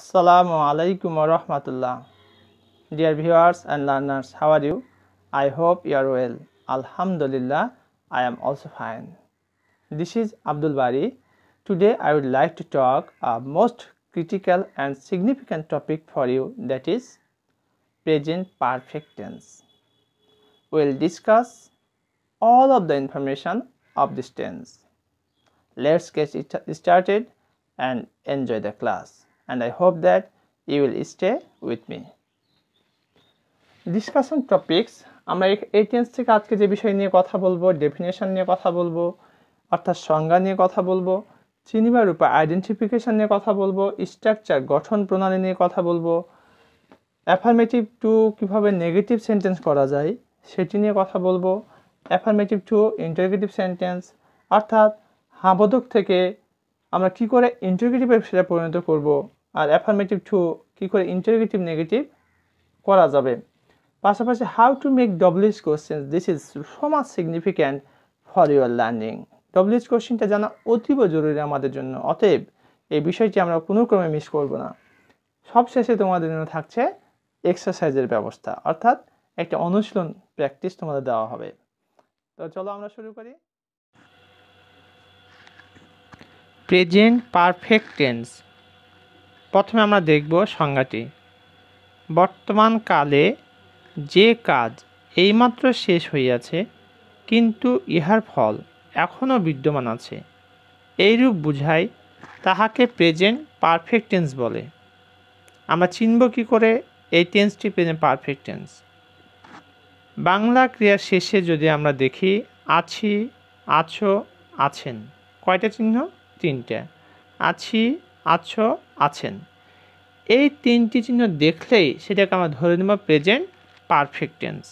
Assalamu alaikum wa rahmatullah. Dear viewers and learners, how are you? I hope you are well. Alhamdulillah, I am also fine. This is Abdul Bari. Today I would like to talk a most critical and significant topic for you that is present perfect tense. We will discuss all of the information of this tense. Let's get started and enjoy the class. and I hope that you will stay with me. Discussion topics আমরা এই tense থেকে আজকে যে বিষয় নিয়ে কথা বলবো definition নিয়ে কথা বলবো অর্থাৎ সংজ্ঞা নিয়ে কথা বলবো চিনিবার উপায় আইডেন্টিফিকেশন নিয়ে কথা বলবো স্ট্রাকচার গঠন প্রণালী নিয়ে কথা বলবো অ্যাফার্মেটিভ টু কীভাবে নেগেটিভ সেন্টেন্স করা যায় সেটি নিয়ে কথা বলবো অ্যাফার্মেটিভ টু ইন্টারগেটিভ সেন্টেন্স অর্থাৎ হাবোধক থেকে আমরা কি করে ইন্টারগেটিভে সেটা পরিণত করব আর অ্যাফার্মেটিভ টু কী করে ইন্টারগেটিভ নেগেটিভ করা যাবে পাশাপাশি how to make WH question this is so much significant for your learning WH কোশ্চেনটা জানা অতীব জরুরি আমাদের জন্য অতএব এই বিষয়টি আমরা কোনো ক্রমে মিস করব না সবশেষে তোমাদের জন্য থাকছে এক্সারসাইজের ব্যবস্থা অর্থাৎ একটা অনুশীলন প্র্যাকটিস তোমাদের দেওয়া হবে তো চলো আমরা শুরু করি প্রেজেন্ট পারফেক্ট টেন্স প্রথমে আমরা দেখব সংজ্ঞাটি বর্তমান কালে যে কাজ এইমাত্র শেষ হইয়াছে কিন্তু ইহার ফল এখনও বিদ্যমান আছে এইরূপ বুঝাই তাহাকে প্রেজেন্ট পারফেক্ট টেন্স বলে আমরা চিনব কী করে এই টেন্সটি প্রেজেন্ট পারফেক্ট টেন্স বাংলা ক্রিয়া শেষে যদি আমরা দেখি আছি আছো আছেন কয়টা চিহ্ন তিনটা আছি আছো আছেন এই তিনটি চিহ্ন দেখলেই সেটাকে আমরা ধরে নেব প্রেজেন্ট পারফেক্ট টেন্স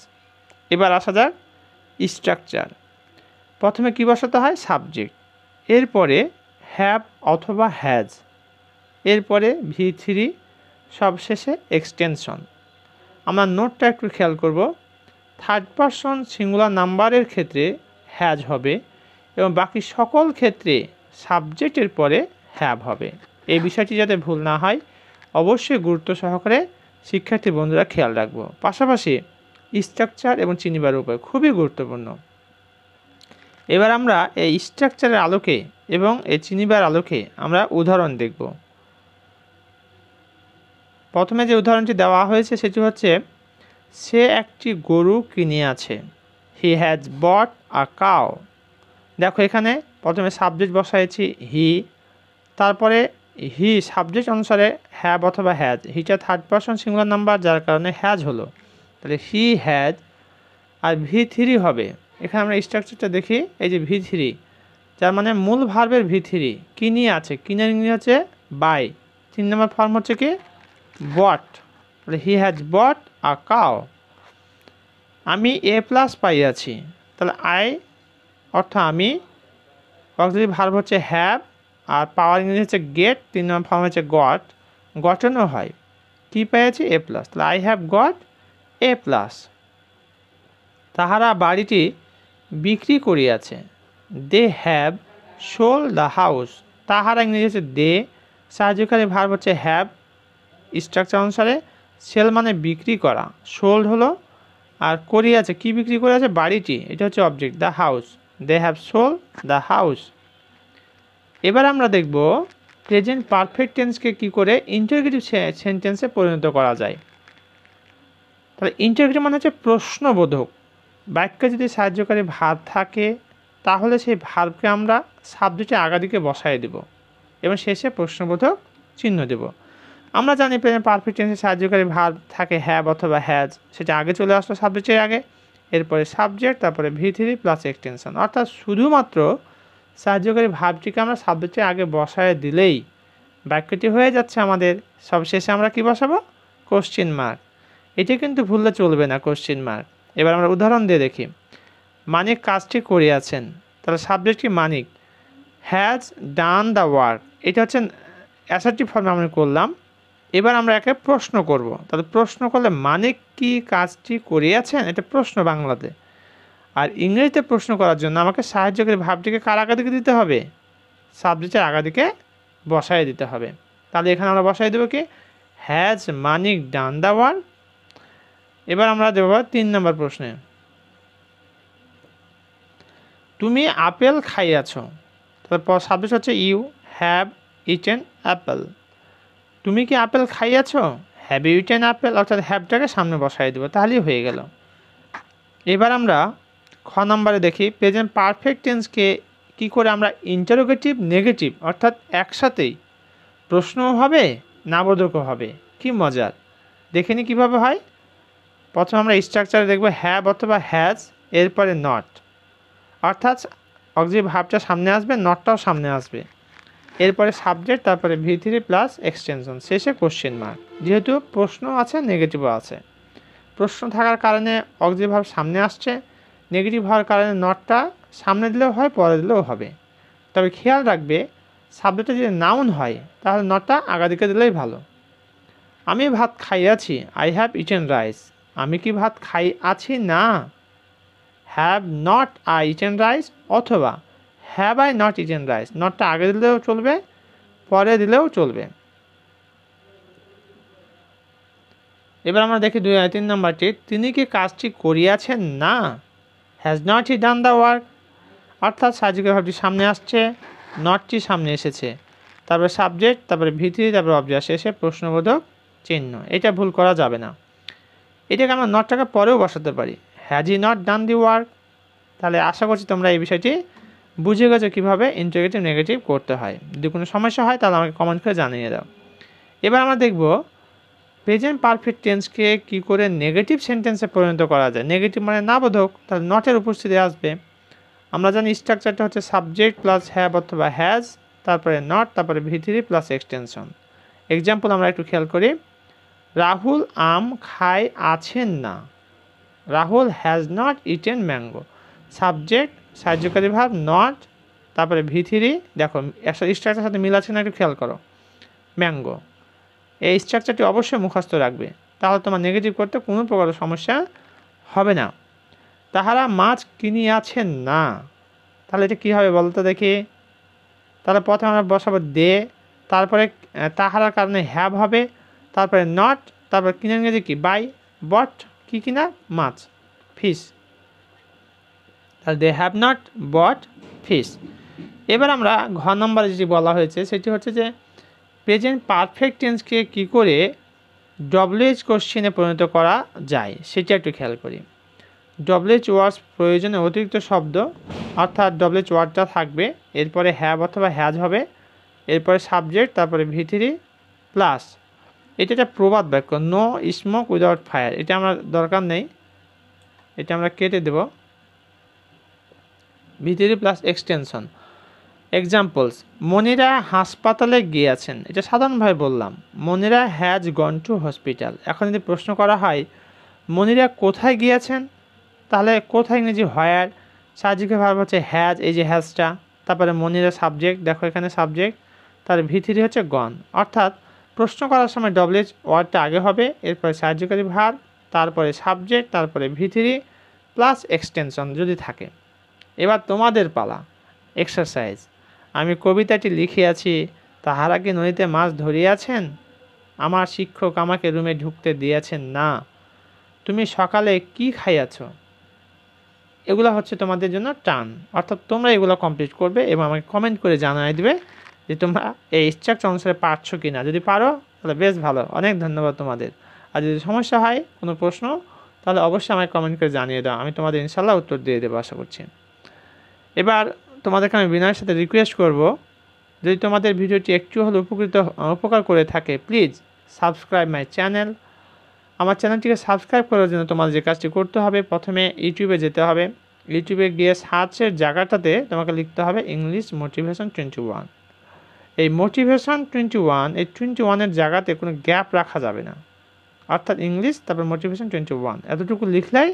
এবার আসা যাক স্ট্রাকচার প্রথমে কী বসাতে হয় সাবজেক্ট এরপরে হ্যাভ অথবা হ্যাজ এরপরে ভি থ্রি সবশেষে এক্সটেনশন আমরা নোটটা একটু খেয়াল করব থার্ড পারসন সিঙ্গুলার নাম্বারের ক্ষেত্রে হ্যাজ হবে এবং বাকি সকল ক্ষেত্রে সাবজেক্টের পরে হ্যাভ হবে এই বিষয়টি যাতে ভুল না হয় অবশ্যই গুরুত্ব সহকারে শিক্ষার্থী বন্ধুরা খেয়াল রাখবো পাশাপাশি স্ট্রাকচার এবং চিনিবার উপায় খুবই গুরুত্বপূর্ণ এবার আমরা এই স্ট্রাকচারের আলোকে এবং এই চিনিবার আলোকে আমরা উদাহরণ দেখব প্রথমে যে উদাহরণটি দেওয়া হয়েছে সেটি হচ্ছে সে একটি গরু কিনে আছে হি হ্যাজ বট আ কাও দেখো এখানে প্রথমে সাবজেক্ট বসাইছি হি তারপরে হি সাবজেক্ট অনুসারে হ্যাভ অথবা হ্যাজ হিটা থার্ড পার্সন সিঙ্গুলার নাম্বার যার কারণে হ্যাজ হলো তাহলে হি হ্যাজ আর ভি থ্রি হবে এখানে আমরা স্ট্রাকচারটা দেখি এই যে ভি থ্রি যার মানে মূল ভার্বের ভি থ্রি কী নিয়ে আছে কিনের ইংরেজি হচ্ছে বাই তিন নম্বর ফর্ম হচ্ছে কি বট তাহলে হি হ্যাজ বট আ কাও আমি এ প্লাস পাইয়াছি তাহলে আই অর্থ আমি অক্সিলি ভার্ব হচ্ছে হ্যাভ আর পাওয়ার ইংরেজি হচ্ছে গেট তিন নম্বর ফর্ম হচ্ছে গট গঠনও হয় কী পেয়েছি এ প্লাস তাহলে I have got A plus তাহারা বাড়িটি বিক্রি করিয়াছে they have sold the house তাহারা ইংরেজি হচ্ছে দে সাহায্যকারী ভার্ব হচ্ছে হ্যাভ স্ট্রাকচার অনুসারে সেল মানে বিক্রি করা সোল্ড হলো আর করিয়াছে কি বিক্রি করিয়াছে বাড়িটি এটা হচ্ছে object the house they have sold the house এবার আমরা দেখব প্রেজেন্ট পারফেক্ট টেন্সকে কি করে ইন্টারগ্রেটিভ সেন্টেন্সে পরিণত করা যায় তাহলে ইন্টারগ্রেটিভ মানে হচ্ছে প্রশ্নবোধক বাক্যে যদি সাহায্যকারী ভার থাকে তাহলে সেই ভাবকে আমরা সাবজেক্টে আগাদিকে বসায় দেব এবং শেষে প্রশ্নবোধক চিহ্ন দেব আমরা জানি পারফেক্ট টেন্সে সাহায্যকারী ভার থাকে হ্যাব অথবা হ্যাজ সেটা আগে চলে আসলো সাবজেক্টের আগে এরপরে সাবজেক্ট তারপরে ভি থ্রি প্লাস এক্সটেনশন অর্থাৎ শুধুমাত্র সাহায্যকারী ভাবটিকে আমরা সাবজেক্টের আগে বসায় দিলেই বাক্যটি হয়ে যাচ্ছে আমাদের সবশেষে আমরা কি বসাবো কোশ্চিন মার্ক এটি কিন্তু ভুললে চলবে না কোশ্চিন মার্ক এবার আমরা উদাহরণ দিয়ে দেখি মানিক কাজটি আছেন তাহলে সাবজেক্ট কি Manik has done the work এটা হচ্ছে অ্যাসার্টিভ ফর্মে আমরা করলাম এবার আমরা একে প্রশ্ন করব তাহলে প্রশ্ন করলে মানিক কি কাজটি করিয়াছেন এটা প্রশ্ন বাংলাতে আর ইংরেজিতে প্রশ্ন করার জন্য আমাকে সাহায্য করে ভাবটিকে কার আগাদিকে দিতে হবে সাবজেক্টের আগাদিকে বসাই দিতে হবে তাহলে এখানে আমরা বসাই দেবো কি has Manik done the world এবার আমরা দেবো তিন নম্বর প্রশ্নে তুমি আপেল খাইয়াছ তারপর সাবজেক্ট হচ্ছে ইউ হ্যাভ ইটেন অ্যাপেল তুমি কি আপেল খাইয়াছ হ্যাভ ইউটেন আপেল অর্থাৎ হ্যাভটাকে সামনে বসাই দেবো তাহলেই হয়ে গেল এবার আমরা খ নম্বরে দেখি প্রেজেন্ট পারফেক্ট টেন্সকে কি করে আমরা ইন্টারোগেটিভ নেগেটিভ অর্থাৎ একসাথেই প্রশ্নও হবে নাবোধকও হবে কি মজার দেখে নি কীভাবে হয় প্রথমে আমরা স্ট্রাকচারে দেখব হ্যাভ অথবা হ্যাজ এরপরে নট অর্থাৎ অক্সি ভাবটা সামনে আসবে নটটাও সামনে আসবে এরপরে সাবজেক্ট তারপরে ভি থ্রি প্লাস এক্সটেনশন শেষে কোশ্চেন মার্ক যেহেতু প্রশ্ন আছে নেগেটিভও আছে প্রশ্ন থাকার কারণে অক্সি ভাব সামনে আসছে নেগেটিভ হওয়ার কারণে নটটা সামনে দিলেও হয় পরে দিলেও হবে তবে খেয়াল রাখবে সাবজেক্টটা যদি নাউন হয় তাহলে নটটা আগাদিকে দিলেই ভালো আমি ভাত আছি আই হ্যাভ ইটেন রাইস আমি কি ভাত খাই আছি না have not I eaten rice অথবা have I not eaten rice নটটা আগে দিলেও চলবে পরে দিলেও চলবে এবার আমরা দেখি দুই তিন নম্বরটি তিনি কি কাজটি করিয়াছেন না has not he done the work অর্থাৎ সার্জিক্যাল ভাবটি সামনে আসছে নটটি সামনে এসেছে তারপরে সাবজেক্ট তারপরে ভিত্তি তারপরে অবজেক্ট শেষে প্রশ্নবোধক চিহ্ন এটা ভুল করা যাবে না এটাকে আমরা নটটাকে পরেও বসাতে পারি has he not done the work তাহলে আশা করছি তোমরা এই বিষয়টি বুঝে গেছো কীভাবে ইন্টারগেটিভ নেগেটিভ করতে হয় যদি কোনো সমস্যা হয় তাহলে আমাকে কমেন্ট করে জানিয়ে দাও এবার আমরা দেখবো প্রেজেন্ট পারফেক্ট টেন্সকে কি করে নেগেটিভ সেন্টেন্সে পরিণত করা যায় নেগেটিভ মানে না বোধক তাহলে নটের উপস্থিতি আসবে আমরা জানি স্ট্রাকচারটা হচ্ছে সাবজেক্ট প্লাস হ্যাভ অথবা হ্যাজ তারপরে নট তারপরে ভিথিরি প্লাস এক্সটেনশন এক্সাম্পল আমরা একটু খেয়াল করি রাহুল আম খাই আছেন না Rahul has not eaten mango সাবজেক্ট সাহায্যকারী ভাব নট তারপরে ভিথিরি দেখো স্ট্রাকচার সাথে মিল আছে না একটু খেয়াল করো ম্যাঙ্গো এই স্ট্রাকচারটি অবশ্যই মুখস্থ রাখবে তাহলে তোমার নেগেটিভ করতে কোনো প্রকার সমস্যা হবে না তাহারা মাছ কিনি আছেন না তাহলে এটা কী হবে বলতো দেখি তাহলে প্রথমে আমরা বসাবো দে তারপরে তাহারার কারণে হ্যাব হবে তারপরে নট তারপরে কিনে গেছে কি বাই বট কি কিনা মাছ ফিস তাহলে দে হ্যাভ নট বট ফিস এবার আমরা ঘ নম্বরে যেটি বলা হয়েছে সেটি হচ্ছে যে প্রেজেন্ট পারফেক্ট টেন্সকে কি করে ডব্লিউএইচ কোশ্চেনে পরিণত করা যায় সেটা একটু খেয়াল করি ডব্লিউএইচ ওয়ার্স প্রয়োজনে অতিরিক্ত শব্দ অর্থাৎ ডব্লিউএইচ ওয়ার্ডটা থাকবে এরপরে হ্যাভ অথবা হ্যাজ হবে এরপরে সাবজেক্ট তারপরে ভিথিরি প্লাস এটা একটা প্রবাদ বাক্য নো স্মোক উইদাউট ফায়ার এটা আমরা দরকার নেই এটা আমরা কেটে দেব V three plus extension examples Monira হাসপাতালে গিয়েছেন এটা সাধারণভাবে বললাম Monira has gone to hospital এখন যদি প্রশ্ন করা হয় মনিরা কোথায় গিয়েছেন তাহলে কোথায় ইংরেজি হয়ার সাহায্যকে ভাব হচ্ছে হ্যাজ এই যে হ্যাজটা তারপরে মনিরা সাবজেক্ট দেখো এখানে সাবজেক্ট তার ভিতরে হচ্ছে গন অর্থাৎ প্রশ্ন করার সময় ডব্লিউএচ ওয়ার্ডটা আগে হবে এরপরে সাহায্যকারী ভার তারপরে সাবজেক্ট তারপরে ভিথিরি প্লাস এক্সটেনশন যদি থাকে এবার তোমাদের পালা এক্সারসাইজ আমি কবিতাটি লিখিয়াছি তাহারা কি নদীতে মাছ ধরিয়াছেন আমার শিক্ষক আমাকে রুমে ঢুকতে দিয়েছেন না তুমি সকালে কি খাইয়াছ এগুলো হচ্ছে তোমাদের জন্য টান অর্থাৎ তোমরা এগুলো কমপ্লিট করবে এবং আমাকে কমেন্ট করে জানাই দেবে যে তোমরা এই ইচ্ছাক অনুসারে পারছো কি না যদি পারো তাহলে বেশ ভালো অনেক ধন্যবাদ তোমাদের আর যদি সমস্যা হয় কোনো প্রশ্ন তাহলে অবশ্যই আমায় কমেন্ট করে জানিয়ে দাও আমি তোমাদের ইনশাল্লাহ উত্তর দিয়ে দেবো আশা করছি এবার তোমাদেরকে আমি বিনয়ের সাথে রিকোয়েস্ট করব যদি তোমাদের ভিডিওটি একটু হলে উপকৃত উপকার করে থাকে প্লিজ সাবস্ক্রাইব মাই চ্যানেল আমার চ্যানেলটিকে সাবস্ক্রাইব করার জন্য তোমাদের যে কাজটি করতে হবে প্রথমে ইউটিউবে যেতে হবে ইউটিউবে গিয়ে সার্চের জায়গাটাতে তোমাকে লিখতে হবে ইংলিশ মোটিভেশন টোয়েন্টি ওয়ান এই মোটিভেশন টোয়েন্টি ওয়ান এই টোয়েন্টি ওয়ানের জায়গাতে কোনো গ্যাপ রাখা যাবে না অর্থাৎ ইংলিশ তারপর মোটিভেশন টোয়েন্টি ওয়ান এতটুকু লিখলেই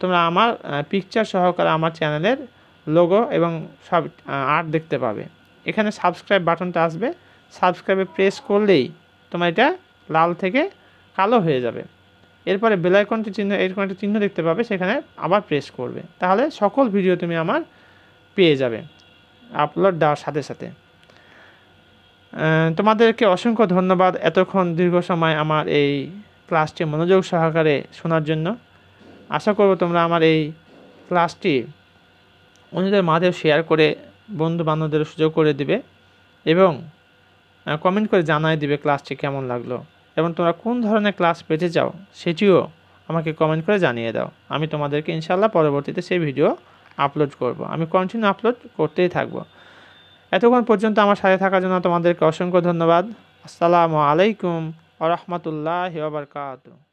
তোমরা আমার পিকচার সহকারে আমার চ্যানেলের লোগো এবং সব আর্ট দেখতে পাবে এখানে সাবস্ক্রাইব বাটনটা আসবে সাবস্ক্রাইবে প্রেস করলেই তোমার এটা লাল থেকে কালো হয়ে যাবে এরপরে বেলাইকনটি চিহ্ন এরকম একটা চিহ্ন দেখতে পাবে সেখানে আবার প্রেস করবে তাহলে সকল ভিডিও তুমি আমার পেয়ে যাবে আপলোড দেওয়ার সাথে সাথে তোমাদেরকে অসংখ্য ধন্যবাদ এতক্ষণ দীর্ঘ সময় আমার এই ক্লাসটি মনোযোগ সহকারে শোনার জন্য আশা করব তোমরা আমার এই ক্লাসটি অন্যদের মাঝেও শেয়ার করে বন্ধু বান্ধবদের সুযোগ করে দিবে এবং কমেন্ট করে জানাই দিবে ক্লাসটি কেমন লাগলো এবং তোমরা কোন ধরনের ক্লাস পেতে চাও সেটিও আমাকে কমেন্ট করে জানিয়ে দাও আমি তোমাদেরকে ইনশাল্লাহ পরবর্তীতে সেই ভিডিও আপলোড করব। আমি কন্টিনিউ আপলোড করতেই থাকব এতক্ষণ পর্যন্ত আমার সাথে থাকার জন্য তোমাদেরকে অসংখ্য ধন্যবাদ আসসালামু আলাইকুম আ রহমতুল্লাহ বারকাতু